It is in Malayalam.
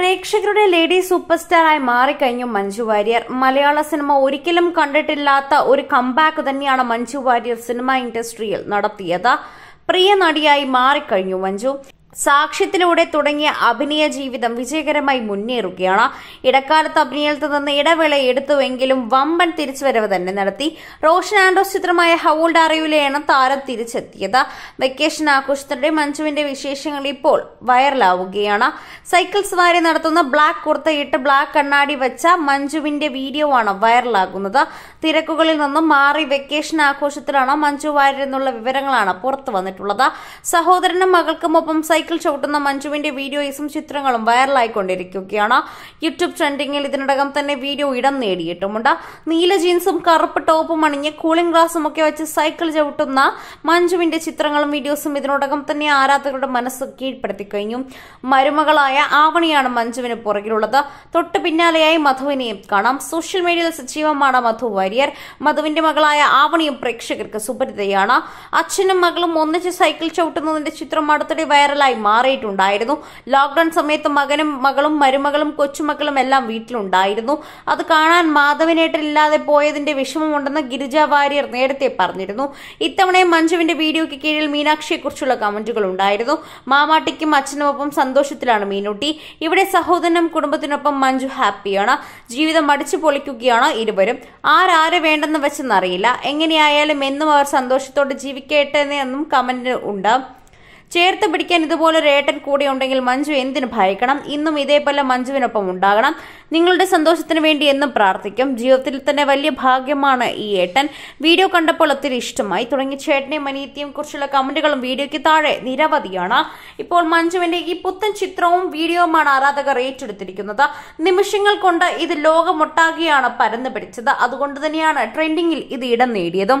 പ്രേക്ഷകരുടെ ലേഡി സൂപ്പർ സ്റ്റാറായി മാറിക്കഴിഞ്ഞു മഞ്ജു വാര്യർ മലയാള സിനിമ ഒരിക്കലും കണ്ടിട്ടില്ലാത്ത ഒരു കംബാക്ക് തന്നെയാണ് മഞ്ജു വാര്യർ സിനിമ ഇൻഡസ്ട്രിയിൽ നടത്തിയത് പ്രിയ നടിയായി മാറിക്കഴിഞ്ഞു മഞ്ജു സാക്ഷ്യത്തിലൂടെ തുടങ്ങിയ അഭിനയ ജീവിതം വിജയകരമായി മുന്നേറുകയാണ് ഇടക്കാലത്ത് അഭിനയത്തിൽ നിന്ന് ഇടവേള എടുത്തുവെങ്കിലും വമ്പൻ തിരിച്ചുവരവ് തന്നെ നടത്തി റോഷൻ ആൻഡ്രോസ് ചിത്രമായ ഹൗൾഡ് ഡാറിയിലെയാണ് താരം തിരിച്ചെത്തിയത് വെക്കേഷൻ ആഘോഷത്തിനിടെ മഞ്ജുവിന്റെ വിശേഷങ്ങൾ ഇപ്പോൾ വൈറലാവുകയാണ് സൈക്കിൾ സ്വാരി നടത്തുന്ന ബ്ലാക്ക് കുർത്തയിട്ട് ബ്ലാക്ക് കണ്ണാടി വെച്ച മഞ്ജുവിന്റെ വീഡിയോ ആണ് വൈറലാകുന്നത് തിരക്കുകളിൽ നിന്നും മാറി വെക്കേഷൻ ആഘോഷത്തിലാണ് മഞ്ജു എന്നുള്ള വിവരങ്ങളാണ് പുറത്തു വന്നിട്ടുള്ളത് സഹോദരനും മകൾക്കുമൊപ്പം സൈക്കിൾ ചവിട്ടുന്ന മഞ്ജുവിന്റെ വീഡിയോയും ചിത്രങ്ങളും വൈറലായിക്കൊണ്ടിരിക്കുകയാണ് യൂട്യൂബ് ട്രെൻഡിങ്ങിൽ ഇതിനകം തന്നെ വീഡിയോ ഇടം നേടിയിട്ടുമുണ്ട് നീല ജീൻസും കറുപ്പ് ടോപ്പും അണിഞ്ഞ് കൂളിംഗ് ഗ്ലാസും ഒക്കെ വെച്ച് സൈക്കിൾ ചവിട്ടുന്ന മഞ്ജുവിന്റെ ചിത്രങ്ങളും വീഡിയോസും ഇതിനോടകം തന്നെ ആരാധകരുടെ മനസ്സ് കീഴ്പ്പെടുത്തി കഴിഞ്ഞു മരുമകളായ ആവണിയാണ് മഞ്ജുവിന് പുറകിലുള്ളത് തൊട്ട് പിന്നാലെയായി മധുവിനെയും കാണാം സോഷ്യൽ മീഡിയയിൽ സജീവമാണ് മധു വാര്യർ മധുവിന്റെ മകളായ ആവണിയും പ്രേക്ഷകർക്ക് സുപരിതയാണ് അച്ഛനും മകളും ഒന്നിച്ച് സൈക്കിൾ ചവിട്ടുന്നതിന്റെ ചിത്രം അടുത്തിടെ വൈറലായി ബുദ്ധിമുട്ടായി മാറിയിട്ടുണ്ടായിരുന്നു ലോക്ക്ഡൌൺ സമയത്ത് മകനും മകളും മരുമകളും കൊച്ചുമക്കളും എല്ലാം വീട്ടിലുണ്ടായിരുന്നു അത് കാണാൻ ഇല്ലാതെ പോയതിന്റെ വിഷമമുണ്ടെന്ന് ഗിരിജ വാര്യർ നേരത്തെ പറഞ്ഞിരുന്നു ഇത്തവണയും മഞ്ജുവിന്റെ വീഡിയോയ്ക്ക് കീഴിൽ മീനാക്ഷിയെക്കുറിച്ചുള്ള കമന്റുകൾ ഉണ്ടായിരുന്നു മാമാട്ടിക്കും അച്ഛനുമൊപ്പം സന്തോഷത്തിലാണ് മീനുട്ടി ഇവിടെ സഹോദരനും കുടുംബത്തിനൊപ്പം മഞ്ജു ഹാപ്പിയാണ് ജീവിതം അടിച്ചു പൊളിക്കുകയാണ് ഇരുവരും ആരാരെ വേണ്ടെന്ന് വെച്ചെന്നറിയില്ല എങ്ങനെയായാലും എന്നും അവർ സന്തോഷത്തോടെ ജീവിക്കട്ടെ എന്നും കമന്റ് ഉണ്ട് ചേർത്ത് പിടിക്കാൻ ഇതുപോലൊരു ഏട്ടൻ കൂടെ ഉണ്ടെങ്കിൽ മഞ്ജു എന്തിനു ഭയക്കണം ഇന്നും ഇതേപോലെ മഞ്ജുവിനൊപ്പം ഉണ്ടാകണം നിങ്ങളുടെ സന്തോഷത്തിന് വേണ്ടി എന്നും പ്രാർത്ഥിക്കും ജീവിതത്തിൽ തന്നെ വലിയ ഭാഗ്യമാണ് ഈ ഏട്ടൻ വീഡിയോ കണ്ടപ്പോൾ ഒത്തിരി ഇഷ്ടമായി തുടങ്ങി ചേട്ടനെയും അനിയത്തിയും കുറിച്ചുള്ള കമന്റുകളും വീഡിയോയ്ക്ക് താഴെ നിരവധിയാണ് ഇപ്പോൾ മഞ്ജുവിന്റെ ഈ പുത്തൻ ചിത്രവും വീഡിയോവുമാണ് ആരാധകർ ഏറ്റെടുത്തിരിക്കുന്നത് നിമിഷങ്ങൾ കൊണ്ട് ഇത് ലോകമൊട്ടാകെയാണ് പരന്നു പിടിച്ചത് അതുകൊണ്ട് തന്നെയാണ് ട്രെൻഡിങ്ങിൽ ഇത് ഇടം നേടിയതും